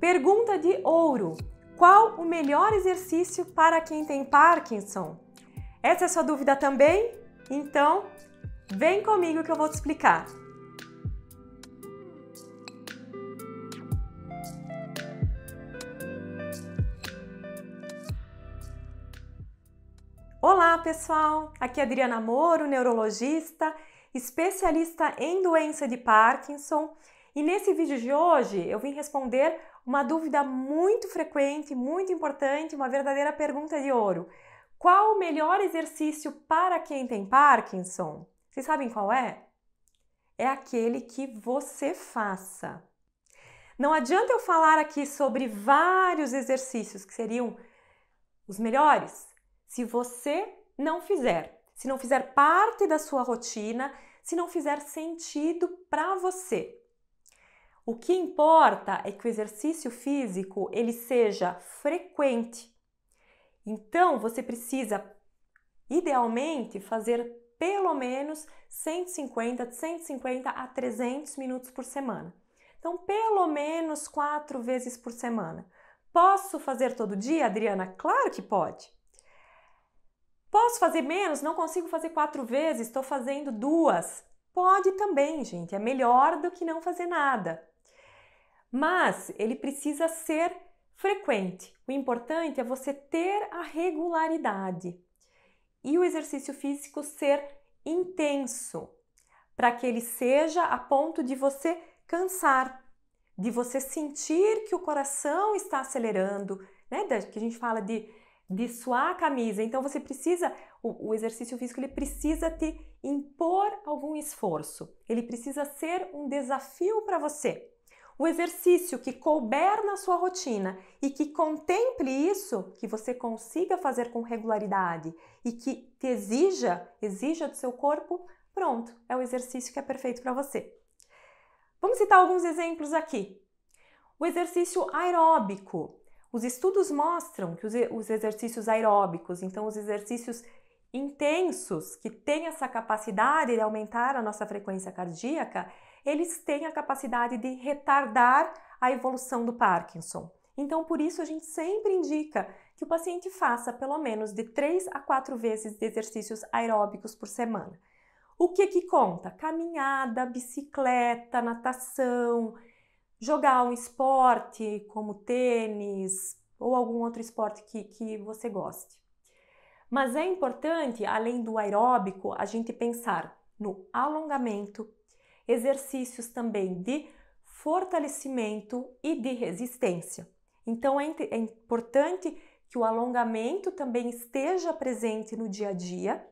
Pergunta de ouro: qual o melhor exercício para quem tem Parkinson? Essa é a sua dúvida também? Então, vem comigo que eu vou te explicar. Olá, pessoal! Aqui é Adriana Moro, neurologista, especialista em doença de Parkinson e nesse vídeo de hoje eu vim responder uma dúvida muito frequente, muito importante, uma verdadeira pergunta de ouro. Qual o melhor exercício para quem tem Parkinson? Vocês sabem qual é? É aquele que você faça. Não adianta eu falar aqui sobre vários exercícios que seriam os melhores se você não fizer, se não fizer parte da sua rotina, se não fizer sentido para você. O que importa é que o exercício físico ele seja frequente. Então você precisa idealmente fazer pelo menos 150, 150 a 300 minutos por semana. Então, pelo menos quatro vezes por semana. Posso fazer todo dia, Adriana? Claro que pode. Posso fazer menos? Não consigo fazer quatro vezes, estou fazendo duas. Pode também, gente. É melhor do que não fazer nada mas ele precisa ser frequente. O importante é você ter a regularidade e o exercício físico ser intenso, para que ele seja a ponto de você cansar, de você sentir que o coração está acelerando, né? Que a gente fala de, de suar a camisa. Então você precisa, o, o exercício físico ele precisa te impor algum esforço, ele precisa ser um desafio para você o exercício que couber na sua rotina e que contemple isso, que você consiga fazer com regularidade e que te exija, exija do seu corpo, pronto, é o exercício que é perfeito para você. Vamos citar alguns exemplos aqui. O exercício aeróbico. Os estudos mostram que os exercícios aeróbicos, então os exercícios intensos que têm essa capacidade de aumentar a nossa frequência cardíaca, eles têm a capacidade de retardar a evolução do Parkinson. Então, por isso, a gente sempre indica que o paciente faça pelo menos de 3 a 4 vezes de exercícios aeróbicos por semana. O que que conta? Caminhada, bicicleta, natação, jogar um esporte como tênis ou algum outro esporte que, que você goste. Mas é importante, além do aeróbico, a gente pensar no alongamento, exercícios também de fortalecimento e de resistência. Então é, é, importante que o alongamento também esteja presente no dia a dia,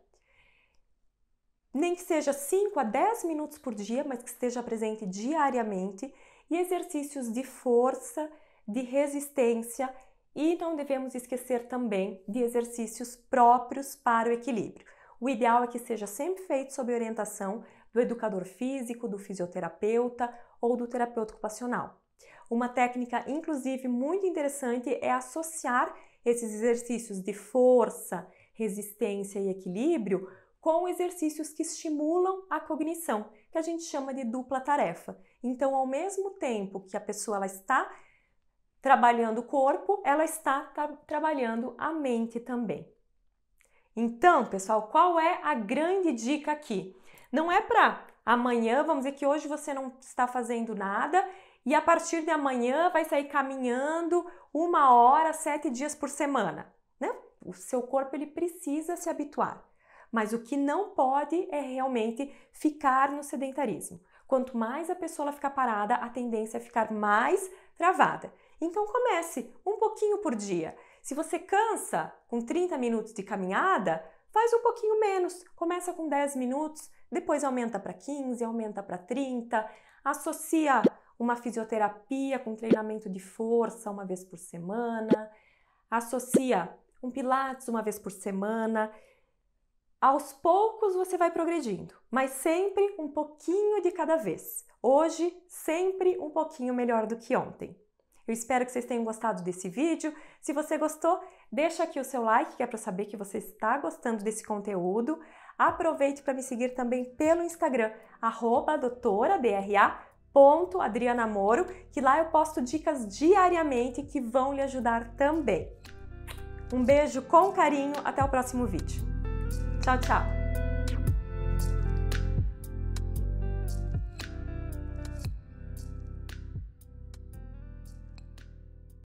nem que seja 5 a 10 minutos por dia, mas que esteja presente diariamente, e exercícios de força, de resistência e não devemos esquecer também de exercícios próprios para o equilíbrio. O ideal é que seja sempre feito sob orientação do educador físico, do fisioterapeuta ou do terapeuta ocupacional. Uma técnica, inclusive, muito interessante é associar esses exercícios de força, resistência e equilíbrio com exercícios que estimulam a cognição, que a gente chama de dupla tarefa. Então, ao mesmo tempo que a pessoa ela está trabalhando o corpo, ela está tra trabalhando a mente também. Então, pessoal, qual é a grande dica aqui? Não é para amanhã, vamos dizer que hoje você não está fazendo nada e a partir de amanhã vai sair caminhando uma hora, sete dias por semana. Né? O seu corpo ele precisa se habituar. Mas o que não pode é realmente ficar no sedentarismo. Quanto mais a pessoa ficar parada, a tendência é ficar mais travada. Então comece um pouquinho por dia. Se você cansa com 30 minutos de caminhada, Faz um pouquinho menos, começa com 10 minutos, depois aumenta para 15, aumenta para 30, associa uma fisioterapia com treinamento de força uma vez por semana, associa um pilates uma vez por semana. Aos poucos você vai progredindo, mas sempre um pouquinho de cada vez. Hoje, sempre um pouquinho melhor do que ontem. Eu espero que vocês tenham gostado desse vídeo. Se você gostou, deixa aqui o seu like, que é para saber que você está gostando desse conteúdo. Aproveite para me seguir também pelo Instagram, arroba doutoradra.adrianamoro, que lá eu posto dicas diariamente que vão lhe ajudar também. Um beijo com carinho, até o próximo vídeo. Tchau, tchau!